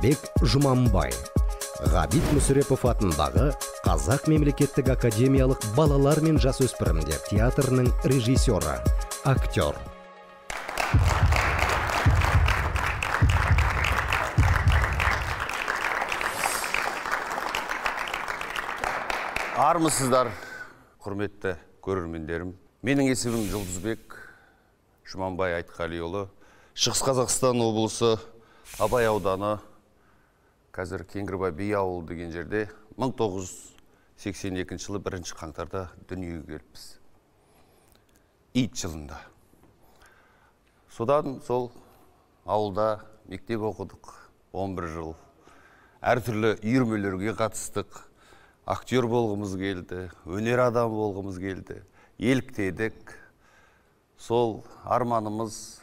оразбек жұманбай ғабит мүсірепов атындағы қазақ мемлекеттік академиялық балалар мен жасөспірімдер театрының режиссері актер армысыздар құрметті көрермендерім менің есімім жұлдызбек жұманбай айтқалиұлы шығыс қазақстан облысы абай ауданы қазір кеңгірбай би ауылы деген жерде 1982 жылы бірінші қаңтарда дүниеге келіппіз ит жылында содан сол ауылда мектеп оқыдық 11 жыл әртүрлі үйірмелерге қатыстық актер болғымыз келді өнер адам болғымыз келді еліктедік сол арманымыз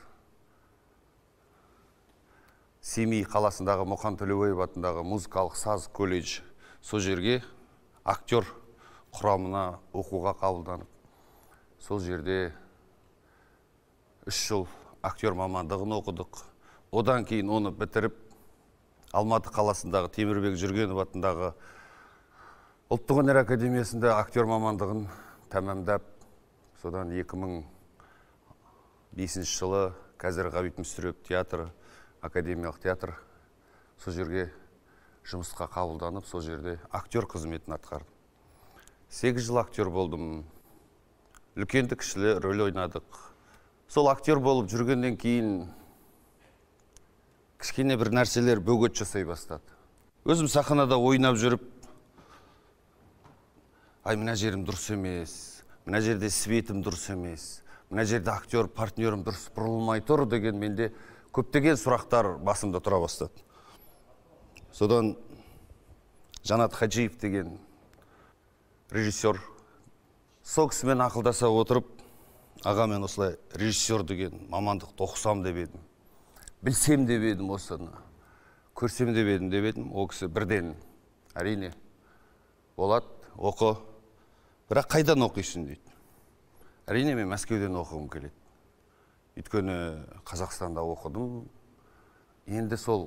семей қаласындағы мұқан төлеубаев атындағы музыкалық саз колледж сол жерге актер құрамына оқуға қабылданып сол жерде үш жыл актер мамандығын оқыдық одан кейін оны бітіріп алматы қаласындағы темірбек жүргенов атындағы ұлттық өнер академиясында актер мамандығын тәмамдап содан 2005 жылы қазір ғабит мүсіреп театры академиялық театр сол жерге жұмысқа қабылданып сол жерде актер қызметін атқардым сегіз жыл актер болдым үлкенді кішілі рөл ойнадық сол актер болып жүргеннен кейін кішкене бір нәрселер бөгет жасай бастады өзім сахнада ойнап жүріп ай мына жерім дұрыс емес мына жерде светім дұрыс емес мына жерде актер партнерім дұрыс бұрылмай тұр деген менде көптеген сұрақтар басымда тұра бастады содан жанат хаджиев деген режиссер сол кісімен ақылдаса отырып аға мен осылай режиссер деген мамандықты оқысам деп едім білсем деп едім осыны көрсем деп едім деп едім ол кісі бірден әрине болады оқы бірақ қайдан оқисың дейді әрине мен мәскеуден оқығым келеді өйткені қазақстанда оқыдым енді сол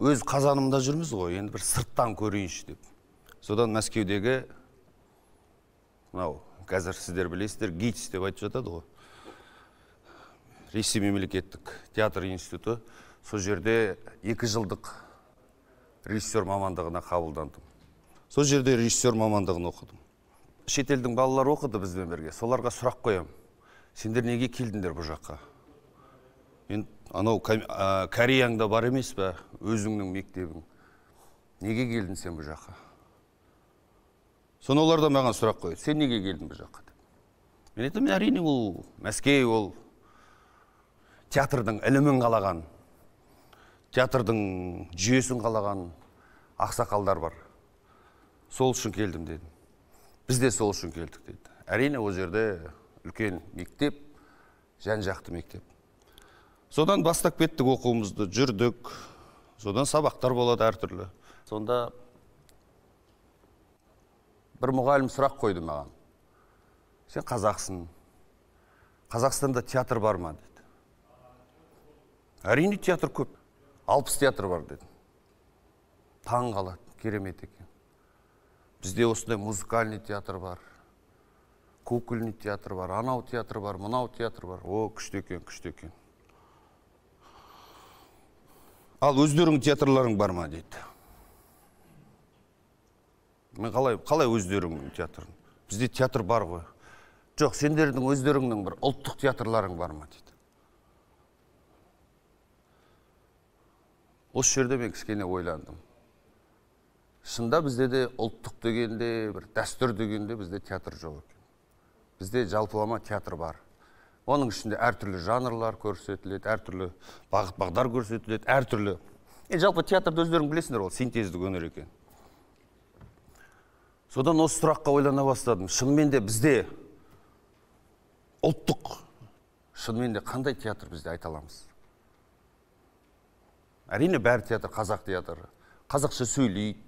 өз қазанымда жүрміз ғой енді бір сырттан көрейінші деп содан мәскеудегі мынау қазір сіздер білесіздер гитс деп айтып жатады ғой ресей мемлекеттік театр институты сол жерде екі жылдық режиссер мамандығына қабылдандым сол жерде режиссер мамандығын оқыдым шетелдің балалары оқыды бізбен бірге соларға сұрақ қоямын сендер неге келдіңдер бұл жаққа енді анау кореяңда бар емес пе өзіңнің мектебің неге келдің сен бұл жаққа соны олар да маған сұрақ қояды сен неге келдің бұл жаққа деп мен айтамын әрине ол мәскеу ол театрдың ілімін қалаған театрдың жүйесін қалаған ақсақалдар бар сол үшін келдім дедім біз де сол үшін келдік деді әрине ол жерде үлкен мектеп жан жақты мектеп содан бастап кеттік оқуымызды жүрдік содан сабақтар болады әртүрлі сонда бір мұғалім сұрақ қойды маған сен қазақсың қазақстанда театр бар ма деді әрине театр көп алпыс театр бар деді таң қалады керемет екен бізде осындай музыкальный театр бар кукольный театр бар анау театр бар мынау театр бар о күшті екен күшті екен ал өздерің театрларың бар ма дейді мен қалай қалай өздеріңнің театрың бізде театр бар ғой жоқ сендердің өздеріңнің бір ұлттық театрларың бар ма дейді осы жерде мен кішкене ойландым шында бізде де ұлттық дегенде бір дәстүр дегенде бізде театр жоқ екен бізде жалпылама театр бар оның ішінде әртүрлі жанрлар көрсетіледі әртүрлі бағыт бағдар көрсетіледі әртүрлі енді жалпы театрды өздерің білесіңдер ол синтездік өнер екен содан осы сұраққа ойлана бастадым шынымен де бізде ұлттық шынымен де қандай театр бізде айта аламыз әрине бәрі театр қазақ театры қазақша сөйлейді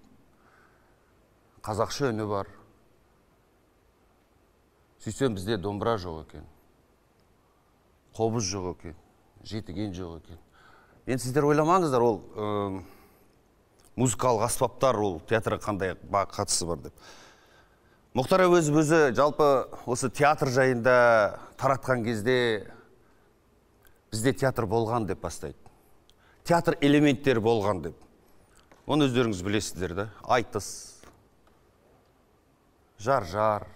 қазақша үні бар сөйтсем бізде домбыра жоқ екен қобыз жоқ екен жетіген жоқ екен енді сіздер ойламаңыздар ол ә, музыкалық аспаптар ол театрға қандай қатысы бар деп мұхтар әуезов өзі жалпы осы театр жайында таратқан кезде бізде театр болған деп бастайды театр элементтері болған деп оны өздеріңіз білесіздер да айтыс жар жар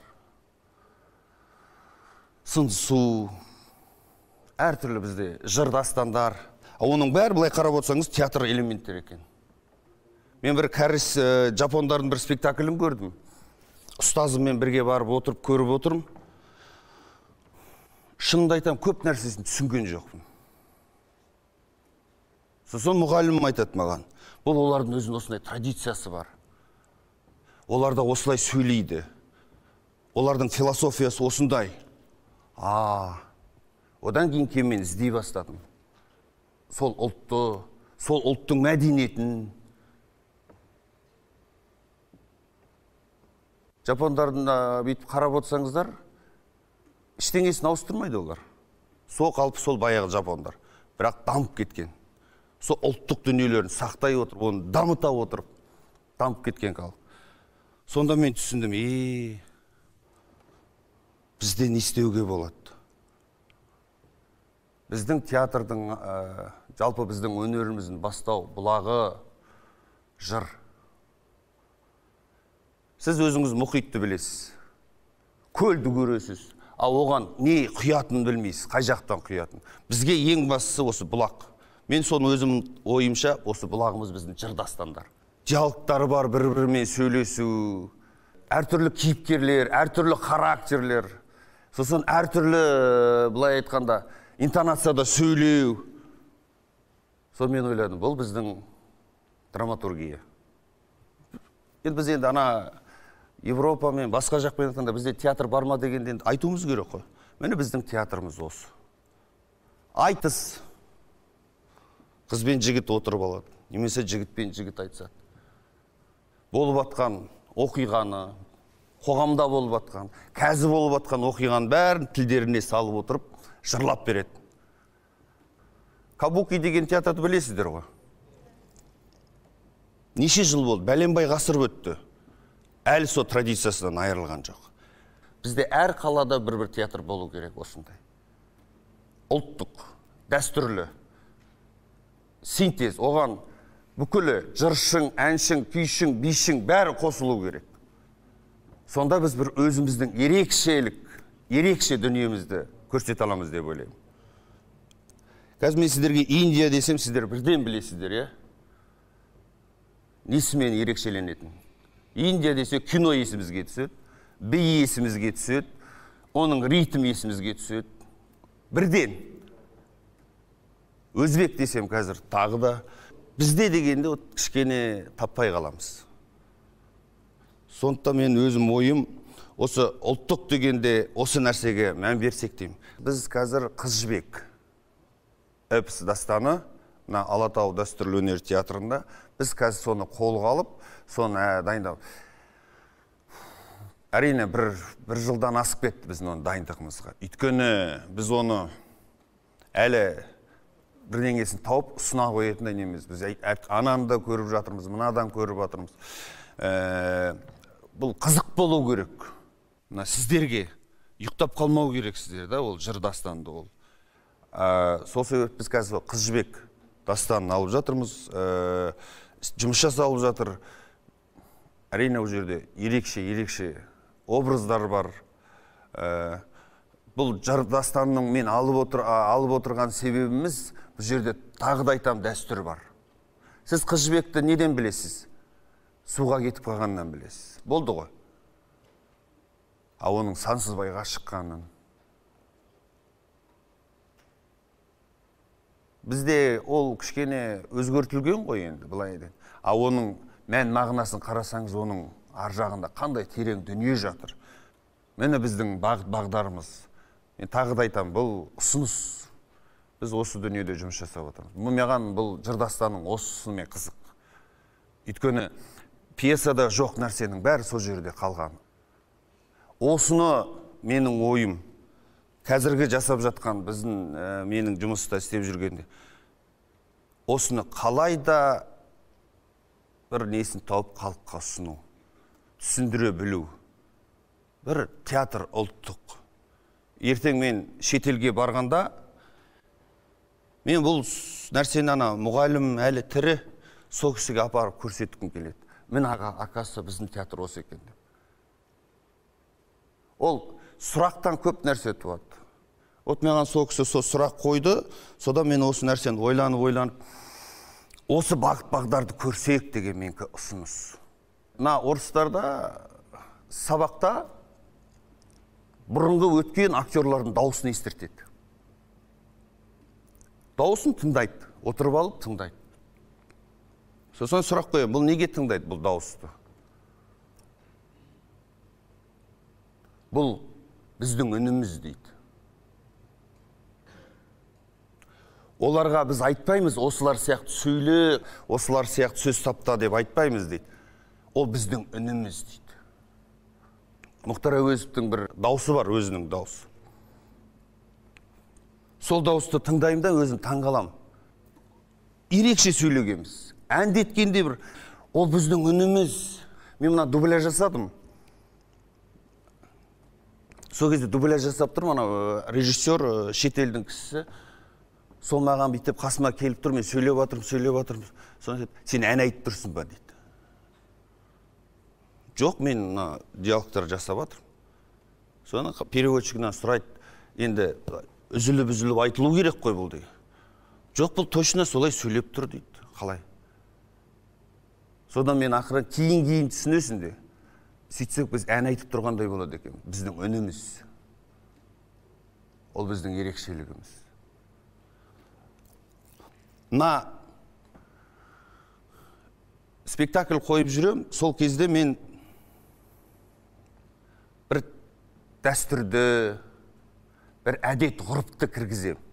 сыңсу әртүрлі бізде жыр дастандар оның бәрі былай қарап отырсаңыз театр элементтері екен мен бір кәріс ә, жапондардың бір спектаклін көрдім ұстазыммен бірге барып отырып көріп отырмын шынымды айтамын көп нәрсесін түсінген жоқпын сосын мұғалімім айтады маған бұл олардың өзінің осындай традициясы бар оларда осылай сөйлейді олардың философиясы осындай а одан кейін кейін мен іздей бастадым сол ұлтты сол ұлттың мәдениетін жапондардың да бүйтіп қарап отырсаңыздар ештеңесін ауыстырмайды олар сол қалпы сол баяғы жапондар бірақ дамып кеткен сол ұлттық дүниелерін сақтай отырып оны дамыта отырып дамып кеткен халық сонда мен түсіндім е бізде не істеуге болады біздің театрдың жалпы біздің өнеріміздің бастау бұлағы жыр сіз өзіңіз мұхитты білесіз көлді көресіз ал оған не құятынын білмейсіз қай жақтан құятынын бізге ең бастысы осы бұлақ мен соны өзім ойымша осы бұлағымыз біздің жыр дастандар диалогтары бар бір бірімен сөйлесу әртүрлі кейіпкерлер әртүрлі характерлер сосын әртүрлі былай айтқанда интонацияда сөйлеу сол мен ойладым бұл біздің драматургия енді біз енді ана европамен басқа жақпен айтқанда бізде театр бар ма дегенде енді айтуымыз керек қой міне біздің театрымыз осы айтыс қыз бен жігіт отырып алады немесе жігіт пен жігіт айтысады болып жатқан оқиғаны қоғамда болып жатқан қазір болып жатқан оқиғаның бәрін тілдеріне салып отырып жырлап береді кабуки деген театрды білесіздер ғой неше жыл болды бәленбай ғасыр өтті әлі сол традициясынан айырылған жоқ бізде әр қалада бір бір театр болу керек осындай ұлттық дәстүрлі синтез оған бүкілі жыршың әншің күйшің бишің бәрі қосылу керек сонда біз бір өзіміздің ерекшелік ерекше дүниемізді көрсете аламыз деп ойлаймын қазір мен сіздерге индия десем сіздер бірден білесіздер иә несімен ерекшеленетін индия десе кино есімізге түседі би есімізге түседі оның ритмі есімізге түседі бірден өзбек десем қазір тағы да бізде дегенде вот кішкене таппай қаламыз сондықтан мен өзім ойым осы ұлттық дегенде осы нәрсеге мән берсек деймін біз қазір қыз жібек эпс дастаны мына алатау дәстүрлі өнер театрында біз қазір соны қолға алып соны ә, дайындап әрине бір, бір жылдан асып кетті біздің оны дайындығымызға өйткені біз оны әлі бірдеңесін тауып ұсына қоятындай неміз біз ананы да көріп жатырмыз мынадан көріп жатырмыз ә, бұл қызық болу керек мына сіздерге ұйықтап қалмау керексіздер да ол жыр дастанды ол ә, сол себепті біз қазір қыз жібек дастанын алып жатырмыз ә, жұмыс жасалып жатыр әрине ол жерде ерекше ерекше образдар бар ә, бұл жыр дастанның мен алып, отыр, алып отырған себебіміз бұл жерде тағы да айтам дәстүр бар сіз қыз жібекті неден білесіз суға кетіп қалғаннан білесіз болды ғой а оның сансызбайға шыққанын бізде ол кішкене өзгертілген ғой енді былай енді а оның мән мағынасын қарасаңыз оның ар жағында қандай терең дүние жатыр міне біздің бағыт бағдарымыз мен тағы да айтамын бұл ұсыныс біз осы дүниеде жұмыс жасап отырмыз маған бұл жырдастанның осысымен қызық өйткені пьесада жоқ нәрсенің бәрі сол жерде қалған осыны менің ойым қазіргі жасап жатқан біздің ә, менің жұмыста істеп жүргенде осыны қалай да бір несін тауып халыққа ұсыну түсіндіре білу бір театр ұлттық ертең мен шетелге барғанда мен бұл нәрсені ана мұғалім әлі тірі сол кісіге апарып көрсеткім келеді міне аға оказывается біздің театр осы екен деп ол сұрақтан көп нәрсе туады вот маған сол кісі сол сұрақ қойды содан мен осы нәрсені ойланып ойланып осы бағыт бағдарды көрсек деген менікі ұсыныс мына орыстарда сабақта бұрынғы өткен актерлардың дауысын естіртеді дауысын тыңдайды отырып алып тыңдайды сосын сұрақ қоямын бұл неге тыңдайды бұл дауысты бұл біздің үніміз дейді оларға біз айтпаймыз осылар сияқты сөйле осылар сияқты сөз тапта деп айтпаймыз дейді ол біздің үніміз дейді мұхтар әуезовтің бір даусы бар өзінің даусы сол дауысты тыңдаймын да өзім таңғаламын ерекше сөйлегенбіз әндеткенде бір ол біздің үніміз мен мына дубляж жасадым сол кезде дубляж жасап тұрмын анау э, режиссер э, шетелдің кісісі сол маған бүйтіп қасыма келіп тұр мен сөйлеп жатырмын сөйлеп жатырмын айтады сен ән айтып тұрсың ба дейді жоқ мен мына диалогтар жасап жатырмын соны переводчигінен сұрайды енді э, үзіліп үзіліп айтылу керек қой бұл деген жоқ бұл точно солай сөйлеп тұр дейді қалай содан мен ақыры кейін кейін түсінесің де сөйтсек біз ән айтып тұрғандай болады екен біздің үніміз ол біздің ерекшелігіміз мына спектакль қойып жүрем сол кезде мен бір дәстүрді бір әдет ғұрыпты кіргізем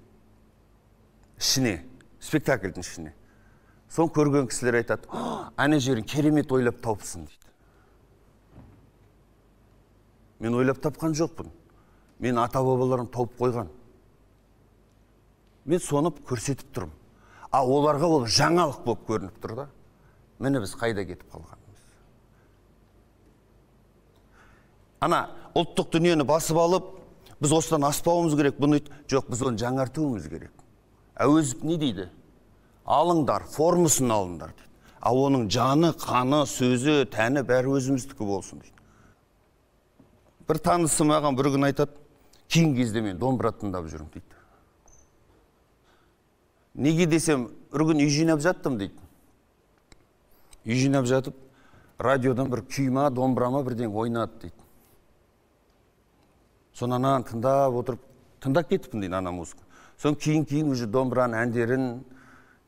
ішіне спектакльдің ішіне соны көрген кісілер айтады әне жерін керемет ойлап тауыпсың дейді мен ойлап тапқан жоқпын мен ата бабаларым тауып қойған мен соны көрсетіп тұрмын а оларға ол жаңалық болып көрініп тұр да міне біз қайда кетіп қалғанымыз ана ұлттық дүниені басып алып біз осыдан аспауымыз керек бұны жоқ біз оны жаңартуымыз керек әуезов не дейді алыңдар формасын алыңдар дейді а оның жаны қаны сөзі тәні бәрі өзіміздікі болсын дейді бір танысы маған бір күні айтады кейінгі кезде мен домбыра тыңдап жүрмін дейді неге десем бір күні үй жинап жаттым дейді үй жинап жатып радиодан бір күй ма домбыра ма бірдеңе ойнады дейді соны ананы тыңдап отырып тыңдап кетіппін дейді ана музыка соны кейін кейін уже домбыраның әндерін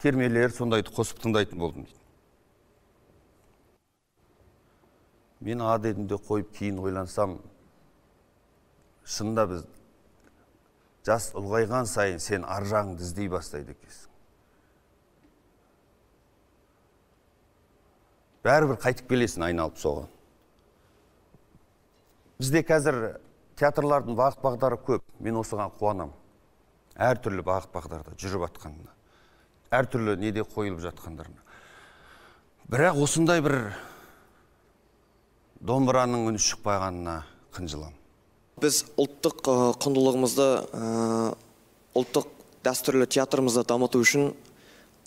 термелер сондайды қосып тыңдайтын болдым дейді мен а дедім де қойып кейін ойлансам шынында біз жас ұлғайған сайын сен ар жағыңды іздей бастайды екенсің бәрібір қайтып келесің айналып соған бізде қазір театрлардың бағыт бағдары көп мен осыған қуанамын әртүрлі бағыт бағдарда жүріп жатқанына әртүрлі неде қойылып жатқандарына бірақ осындай бір домбыраның үні шықпағанына қынжыламын біз ұлттық құндылығымызды ұлттық дәстүрлі театрымызды дамыту үшін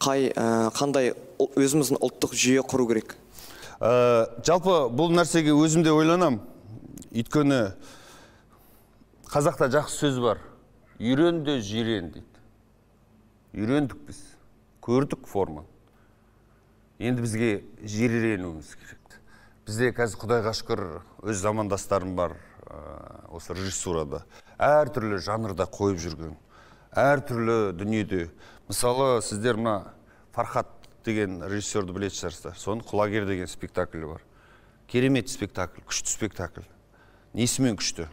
қай қандай өзіміздің ұлттық жүйе құру керек ә, жалпы бұл нәрсеге өзім де ойланамын өйткені қазақта жақсы сөз бар үйрен де жирен дейді үйрендік біз көрдік форманы енді бізге жиреленуіміз керек бізде қазір құдайға шүкір өз замандастарым бар Э, осы режиссурада әртүрлі жанрда қойып жүрген әртүрлі дүниеде мысалы сіздер мына фархат деген режиссерді білетін шығарсыздар соның құлагер деген спектаклі бар керемет спектакль күшті спектакль несімен күшті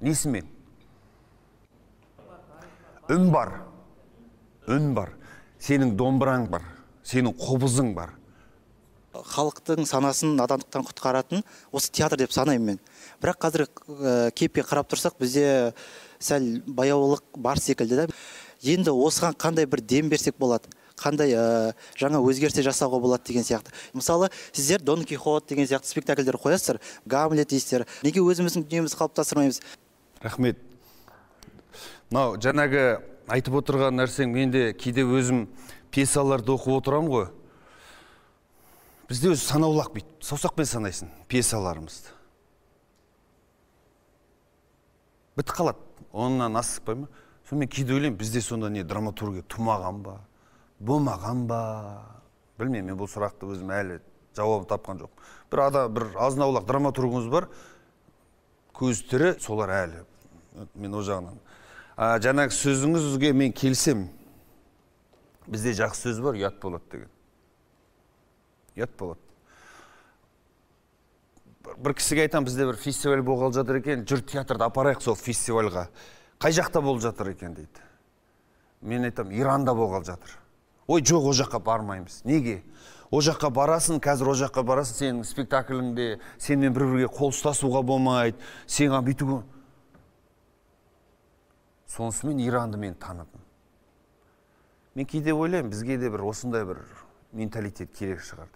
несімен үн бар үн бар сенің домбыраң бар сенің қобызың бар халықтың санасын надандықтан құтқаратын осы театр деп санаймын мен бірақ қазір ә, қарап тұрсақ бізде сәл баяулық бар секілді да енді осыған қандай бір дем берсек болады қандай ә, жаңа өзгерістер жасауға болады деген сияқты мысалы сіздер дон кихот деген сияқты спектакльдер қоясыздар гамлет дейсіздер неге өзіміздің дүниемізді қалыптастырмаймыз рахмет мынау жаңағы айтып отырған нәрсең мен де кейде өзім пьесаларды оқып отырамын ғой бізде өзі санаулақ бүйтіп саусақпен санайсың пьесаларымызды бітіп қалады оннан асықпай ма сонымен кейде ойлаймын бізде сонда не драматургия тумаған ба болмаған ба білмеймін мен бұл сұрақты өзім әлі жауабын тапқан жоқ бір ада бір азын аулақ драматургіміз бар көзі тірі солар әлі мен ол жағынан а жаңағы сөзіңізге мен келсем бізде жақсы сөз бар ұят болады деген ұят болады бір кісіге айтамын бізде бір фестиваль болғалы жатыр екен жүр театрды апарайық сол фестивальға қай жақта болып жатыр екен дейді мен айтамын иранда болғалы жатыр ой жоқ ол жаққа бармаймыз неге ол жаққа барасың қазір ол жаққа барасың сенің спектакліңде сенімен бір бірге қол ұстасуға болмайды сен бүйтуге сонысымен иранды мен таныдым мен кейде ойлаймын бізге де бір осындай бір менталитет керек шығар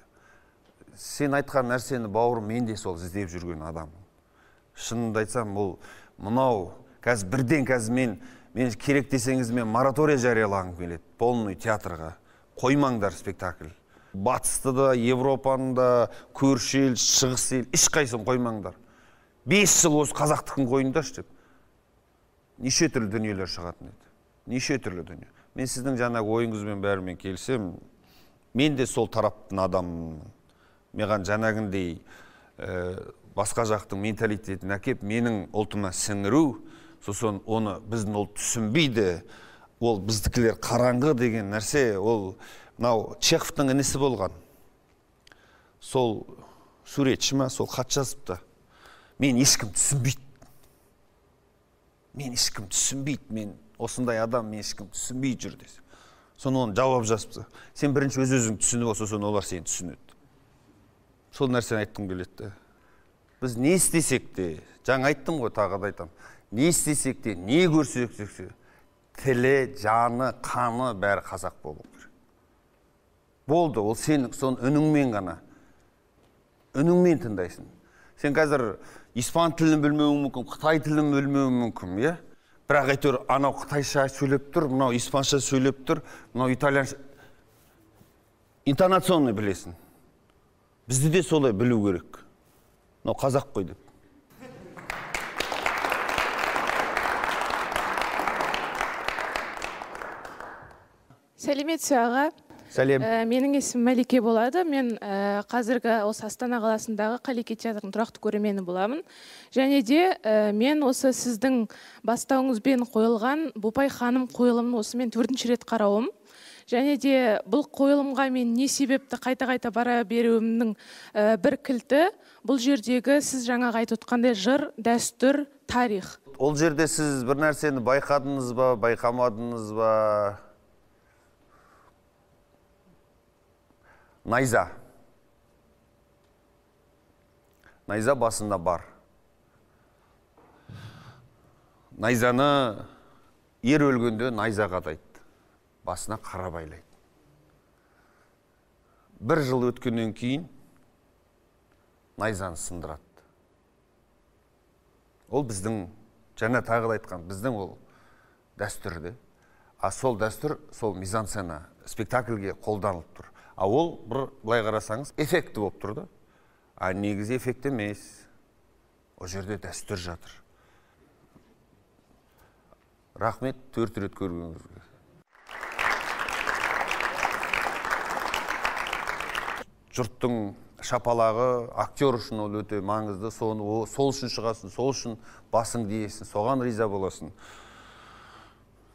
сен айтқан нәрсені бауырым мен де сол іздеп жүрген адаммын шынымды айтсам бұл мынау қазір бірден қазір мен мен керек десеңіз мен моратория жариялағым келеді полный театрға қоймаңдар спектакль батысты да европаны да көрші ел шығыс ел ешқайсысын қоймаңдар бес жыл осы қазақтікін қойыңдаршы деп неше түрлі дүниелер шығатын еді неше түрлі дүние мен сіздің жаңағы ойыңызбен бәрімен келісемін мен де сол тараптың адамымын маған жаңағындей э, басқа жақтың менталитетін әкеп менің ұлтыма сіңіру сосын оны біздің ұлт түсінбейді ол біздікілер қараңғы деген нәрсе ол мынау чеховтың інісі болған сол суретші ма сол хат жазыпты мен ешкім түсінбейді мен ешкім түсінбейді мен осындай адам мен ешкім түсінбей жүр десе соны оны жауап жазыпты сен бірінші өз өзің түсініп сосын олар сені түсінеді сол нәрсені айтқым келеді біз не істесек те жаңа айттым ғой тағы да айтамын не істесек те не көрсек те тілі жаны қаны бәрі қазақ болу керек болды ол сен соны үніңмен ғана үніңмен тыңдайсың сен қазір испан тілін білмеуің мүмкін қытай тілін білмеуің мүмкін иә бірақ әйтеуір анау қытайша сөйлеп тұр мынау испанша сөйлеп тұр мынау итальянша интонационный білесің бізді де солай білу керек мынау қазақ қой деп сәлеметсіз аға сәлем э, менің есімім мәлике болады мен э, қазіргі осы астана қаласындағы қалеке театрының тұрақты көрермені боламын және де э, мен осы сіздің бастауыңызбен қойылған бопай ханым қойылымын осы мен төртінші рет қарауым және де бұл қойылымға мен не себепті қайта қайта бара беруімнің ә, бір кілті бұл жердегі сіз жаңа айтып отқандай жыр дәстүр тарих ол жерде сіз бір нәрсені байқадыңыз ба байқамадыңыз ба найза найза басында бар найзаны ер өлгенде найза қатайды басына қара байлайды бір жыл өткеннен кейін найзаны сындырады ол біздің жаңа тағы да айтқан біздің ол де а сол дәстүр сол мизансцена спектакльге қолданылып тұр а ол бір былай қарасаңыз эффекті болып тұр да а негізі эффект емес ол жерде дәстүр жатыр рахмет төрт рет көргеніңізге жұрттың шапалағы актер үшін ол өте маңызды соны сол үшін шығасын, сол үшін басың иесің соған риза боласың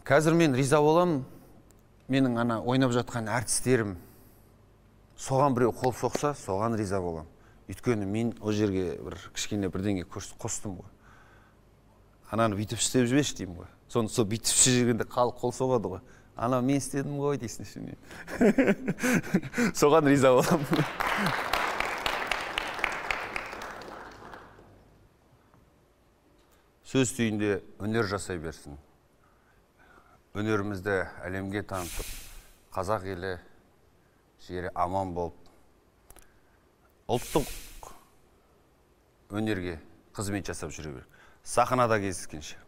қазір мен риза болам, менің ана ойнап жатқан әртістерім соған біреу қол соқса соған риза болам. өйткені мен ол жерге бір кішкене бірдеңе қостым ғой ананы бүйтіп істеп жіберші деймін ғой сол бүйтіп жібергенде халық қол соғады ғой анау мен істедім ғой дейсің ішіңнен соған риза боламын сөз түйінде өнер жасай берсін өнерімізді әлемге танытып қазақ елі жері аман болып ұлттық өнерге қызмет жасап жүре берейік сахнада кездескенше